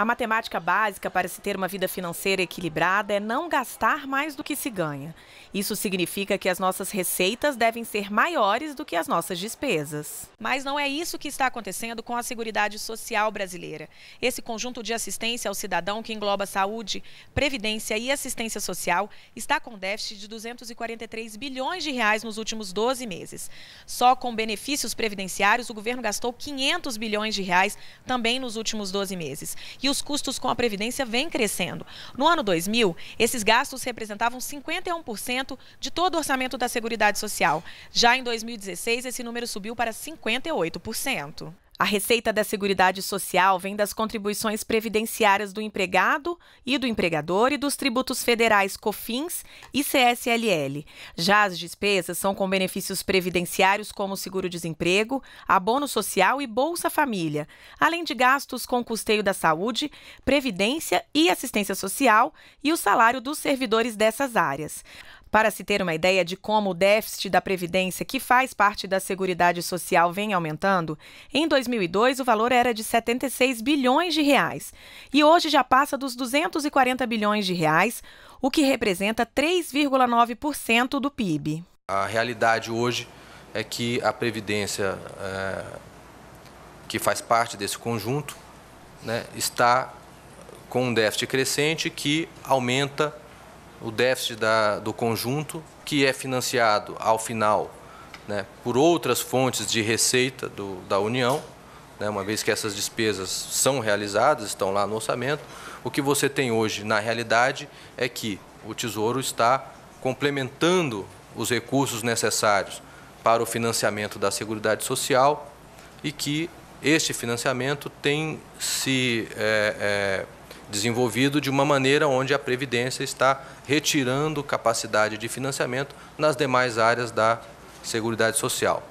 A matemática básica para se ter uma vida financeira equilibrada é não gastar mais do que se ganha. Isso significa que as nossas receitas devem ser maiores do que as nossas despesas. Mas não é isso que está acontecendo com a Seguridade Social brasileira. Esse conjunto de assistência ao cidadão que engloba saúde, previdência e assistência social está com déficit de 243 bilhões de reais nos últimos 12 meses. Só com benefícios previdenciários o governo gastou 500 bilhões de reais também nos últimos 12 meses. E os custos com a Previdência vêm crescendo. No ano 2000, esses gastos representavam 51% de todo o orçamento da Seguridade Social. Já em 2016, esse número subiu para 58%. A receita da Seguridade Social vem das contribuições previdenciárias do empregado e do empregador e dos tributos federais COFINS e CSLL. Já as despesas são com benefícios previdenciários como seguro-desemprego, abono social e Bolsa Família, além de gastos com custeio da saúde, previdência e assistência social e o salário dos servidores dessas áreas. Para se ter uma ideia de como o déficit da Previdência, que faz parte da Seguridade Social, vem aumentando, em 2002 o valor era de 76 bilhões de reais e hoje já passa dos 240 bilhões de reais, o que representa 3,9% do PIB. A realidade hoje é que a Previdência, é, que faz parte desse conjunto, né, está com um déficit crescente que aumenta o déficit da, do conjunto, que é financiado ao final né, por outras fontes de receita do, da União, né, uma vez que essas despesas são realizadas, estão lá no orçamento, o que você tem hoje na realidade é que o Tesouro está complementando os recursos necessários para o financiamento da Seguridade Social e que este financiamento tem se é, é, desenvolvido de uma maneira onde a Previdência está retirando capacidade de financiamento nas demais áreas da Seguridade Social.